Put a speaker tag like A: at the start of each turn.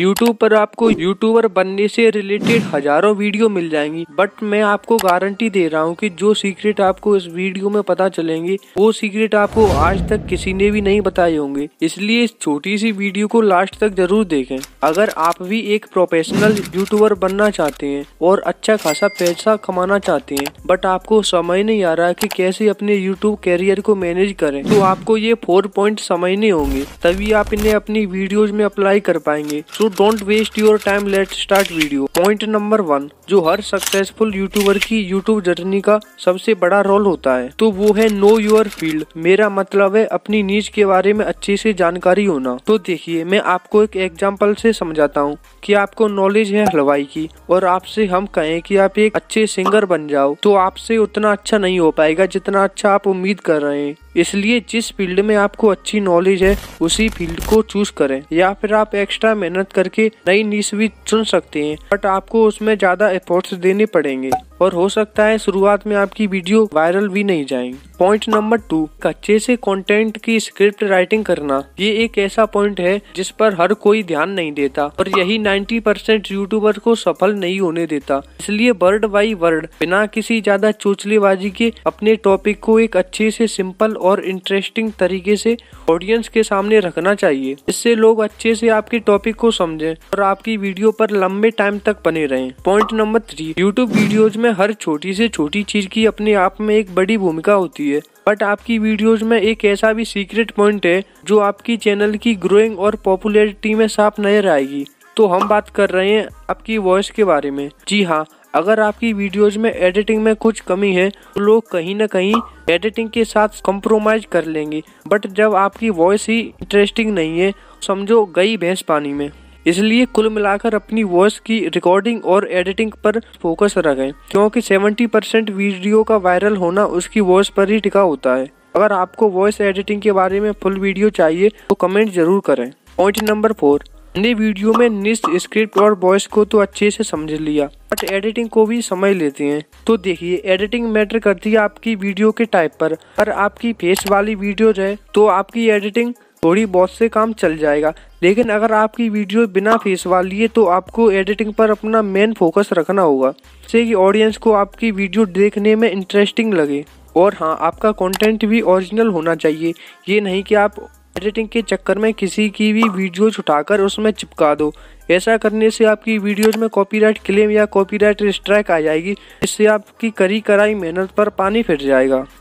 A: YouTube पर आपको YouTuber बनने से रिलेटेड हजारों वीडियो मिल जाएंगी बट मैं आपको गारंटी दे रहा हूँ कि जो सीक्रेट आपको इस वीडियो में पता चलेंगे वो सीक्रेट आपको आज तक किसी ने भी नहीं बताए होंगे इसलिए इस छोटी सी वीडियो को लास्ट तक जरूर देखें अगर आप भी एक प्रोफेशनल यूट्यूबर बनना चाहते हैं और अच्छा खासा पैसा कमाना चाहते हैं बट आपको समझ नहीं आ रहा कि कैसे अपने यूट्यूब कैरियर को मैनेज करें तो आपको ये फोर पॉइंट समझने होंगे तभी आप इन्हें अपनी वीडियोज में अप्लाई कर पाएंगे तो don't waste your time let start video point number one जो हर सक्सेसफुल यूट्यूबर की यूट्यूब जर्नी का सबसे बड़ा रोल होता है तो वो है नो योर फील्ड मेरा मतलब है अपनी नीच के बारे में अच्छे से जानकारी होना तो देखिए मैं आपको एक एग्जाम्पल से समझाता हूँ कि आपको नॉलेज है हलवाई की और आपसे हम कहें कि आप एक अच्छे सिंगर बन जाओ तो आपसे उतना अच्छा नहीं हो पाएगा जितना अच्छा आप उम्मीद कर रहे हैं इसलिए जिस फील्ड में आपको अच्छी नॉलेज है उसी फील्ड को चूज करें या फिर आप एक्स्ट्रा मेहनत करके नई नीस भी चुन सकते हैं बट आपको उसमें ज़्यादा एफर्ट्स देने पड़ेंगे और हो सकता है शुरुआत में आपकी वीडियो वायरल भी नहीं जाएगी पॉइंट नंबर टू कच्चे से कंटेंट की स्क्रिप्ट राइटिंग करना ये एक ऐसा पॉइंट है जिस पर हर कोई ध्यान नहीं देता और यही 90 परसेंट यूट्यूबर को सफल नहीं होने देता इसलिए वर्ड बाई वर्ड बिना किसी ज्यादा चोचलेबाजी के अपने टॉपिक को एक अच्छे से सिंपल और इंटरेस्टिंग तरीके से ऑडियंस के सामने रखना चाहिए इससे लोग अच्छे से आपके टॉपिक को समझें और आपकी वीडियो पर लंबे टाइम तक बने रहें point number three YouTube videos में में हर छोटी से छोटी चीज की अपने आप में एक बड़ी भूमिका होती है बट आपकी वीडियोस में एक ऐसा भी सीक्रेट पॉइंट है जो आपकी चैनल की ग्रोइंग और पॉपुलैरिटी में साफ नजर आएगी तो हम बात कर रहे हैं आपकी वॉइस के बारे में जी हाँ अगर आपकी वीडियोज में एडिटिंग में कुछ कमी है तो लोग कहीं ना कहीं एडिटिंग के साथ कंप्रोमाइज कर लेंगे बट जब आपकी वॉइस ही इंटरेस्टिंग नहीं है समझो गई भैंस पानी में इसलिए कुल मिलाकर अपनी वॉइस की रिकॉर्डिंग और एडिटिंग पर फोकस रखें क्योंकि 70 परसेंट वीडियो का वायरल होना उसकी वॉइस पर ही टिका होता है अगर आपको वॉइस एडिटिंग के बारे में फुल वीडियो चाहिए तो कमेंट जरूर करें पॉइंट नंबर फोर हमने वीडियो में निस्ट स्क्रिप्ट और वॉइस को तो अच्छे से समझ लिया बट एडिटिंग को भी समझ लेते हैं तो देखिए एडिटिंग मैटर करती है आपकी वीडियो के टाइप पर अगर आपकी फेस वाली वीडियो है तो आपकी एडिटिंग थोड़ी बहुत से काम चल जाएगा लेकिन अगर आपकी वीडियो बिना फेस वाली है तो आपको एडिटिंग पर अपना मेन फोकस रखना होगा जिससे कि ऑडियंस को आपकी वीडियो देखने में इंटरेस्टिंग लगे और हाँ आपका कंटेंट भी ओरिजिनल होना चाहिए ये नहीं कि आप एडिटिंग के चक्कर में किसी की भी वीडियो छुटाकर उसमें चिपका दो ऐसा करने से आपकी वीडियोज में कॉपीराइट क्लेम या कॉपीराइट स्ट्राइक आ जाएगी इससे आपकी करी कराई मेहनत पर पानी फिर जाएगा